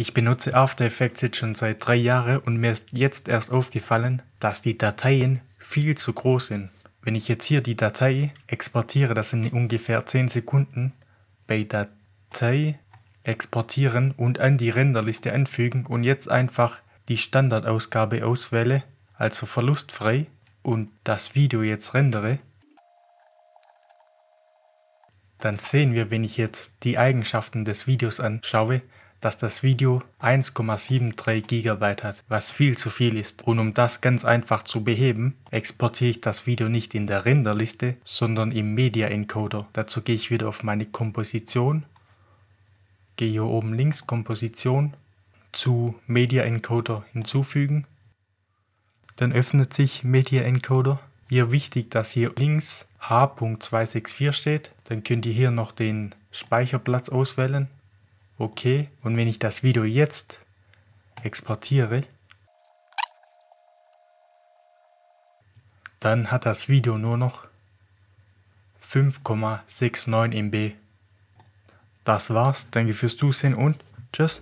Ich benutze After Effects jetzt schon seit drei Jahren und mir ist jetzt erst aufgefallen, dass die Dateien viel zu groß sind. Wenn ich jetzt hier die Datei exportiere, das sind ungefähr 10 Sekunden, bei Datei exportieren und an die Renderliste anfügen und jetzt einfach die Standardausgabe auswähle, also verlustfrei und das Video jetzt rendere, dann sehen wir, wenn ich jetzt die Eigenschaften des Videos anschaue, dass das Video 1,73 GB hat, was viel zu viel ist. Und um das ganz einfach zu beheben, exportiere ich das Video nicht in der Renderliste, sondern im Media Encoder. Dazu gehe ich wieder auf meine Komposition, gehe hier oben links Komposition zu Media Encoder hinzufügen. Dann öffnet sich Media Encoder. Hier wichtig, dass hier links H.264 steht. Dann könnt ihr hier noch den Speicherplatz auswählen Okay, Und wenn ich das Video jetzt exportiere, dann hat das Video nur noch 5,69 MB. Das war's. Danke fürs Zusehen und tschüss.